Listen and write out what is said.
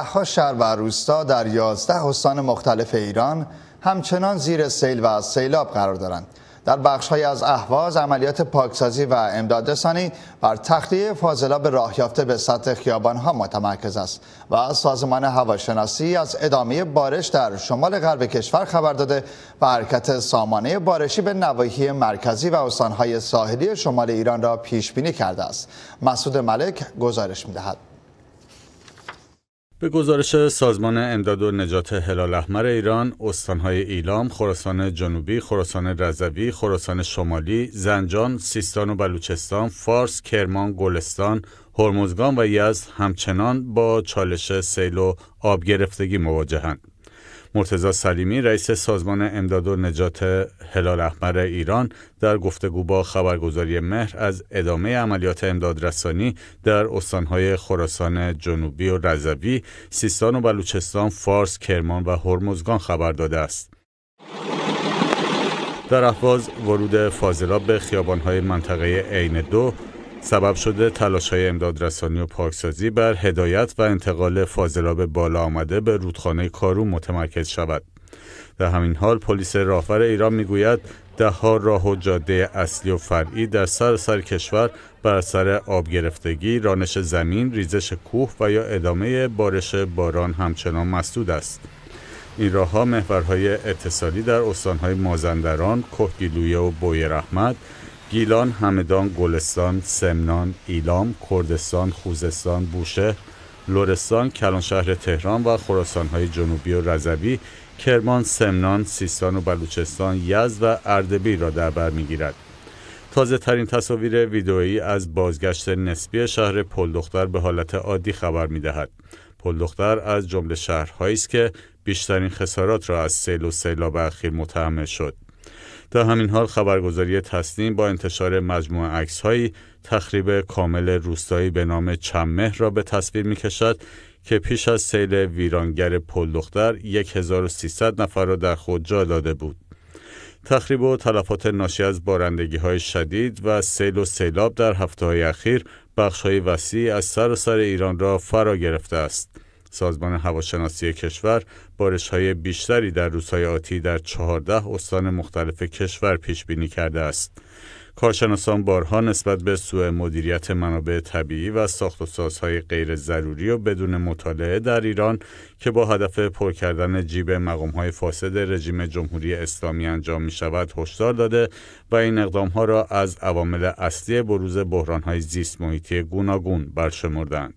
ها شهر و روستا در یازده استان مختلف ایران همچنان زیر سیل و سیلاب قرار دارند در بخش از اهواز عملیات پاکسازی و امداد بر تخلیه فاضلاب راهیافته به سطح خیابان ها متمرکز است و سازمان هواشناسی از ادامه بارش در شمال غرب کشور خبر داده و حرکت سامانه بارشی به نواحی مرکزی و استانهای ساحلی شمال ایران را پیش بینی کرده است مسعود ملک گزارش می‌دهد. به گزارش سازمان امداد و نجات هلال احمر ایران، استانهای ایلام، خراسان جنوبی، خراسان رضوی، خراسان شمالی، زنجان، سیستان و بلوچستان، فارس، کرمان، گلستان، هرمزگان و یزد همچنان با چالش سیل و آب گرفتگی مواجهند. مرتزا سلیمی رئیس سازمان امداد و نجات هلال احمر ایران در گفتگو با خبرگزاری مهر از ادامه عملیات امدادرسانی در استانهای خراسان جنوبی و رضوی، سیستان و بلوچستان، فارس، کرمان و هرمزگان خبر داده است. در احواز ورود فاضلاب به خیابانهای منطقه عین دو سبب شده تلاش های امدادرسانی و پاکسازی بر هدایت و انتقال فاضلاب بالا آمده به رودخانه کارو متمرکز شود در همین حال پلیس راهور ایران میگوید ها راه و جاده اصلی و فرعی در سر سر کشور بر سر آب گرفتگی، رانش زمین، ریزش کوه و یا ادامه بارش باران همچنان مسدود است. این راه ها محورهای اتصالی در استانهای مازندران، کهگیلویه و بوی رحمت، گیلان، همدان، گلستان، سمنان، ایلام، کردستان، خوزستان، بوشهر، کلان کلانشهر تهران و های جنوبی و رضوی، کرمان، سمنان، سیستان و بلوچستان، یزد و اردبیل را در بر می‌گیرد. تازه ترین تصاویر ویدئویی از بازگشت نسبی شهر پلدختر به حالت عادی خبر می دهد. پلدختر از جمله شهرهایی است که بیشترین خسارات را از سیل و سیلاب اخیر متحمل شد. در همین حال خبرگزاری تسنیم با انتشار مجموعه عکسهایی تخریب کامل روستایی به نام چمه را به تصویر می کشد که پیش از سیل ویرانگر پل دختر 1300 نفر را در خود جا داده بود. تخریب و تلفات ناشی از بارندگی های شدید و سیل و سیلاب در هفته های اخیر بخش های وسیع از سراسر سر ایران را فرا گرفته است. سازمان هواشناسی کشور بارش های بیشتری در روزهای آتی در 14 استان مختلف کشور پیش بینی کرده است. کارشناسان بارها نسبت به سوء مدیریت منابع طبیعی و ساخت و سازهای غیر ضروری و بدون مطالعه در ایران که با هدف پر کردن جیب مقامهای فاسد رژیم جمهوری اسلامی انجام می شود هشدار داده و این اقدامها را از عوامل اصلی بروز های زیست محیطی گوناگون برشمردند.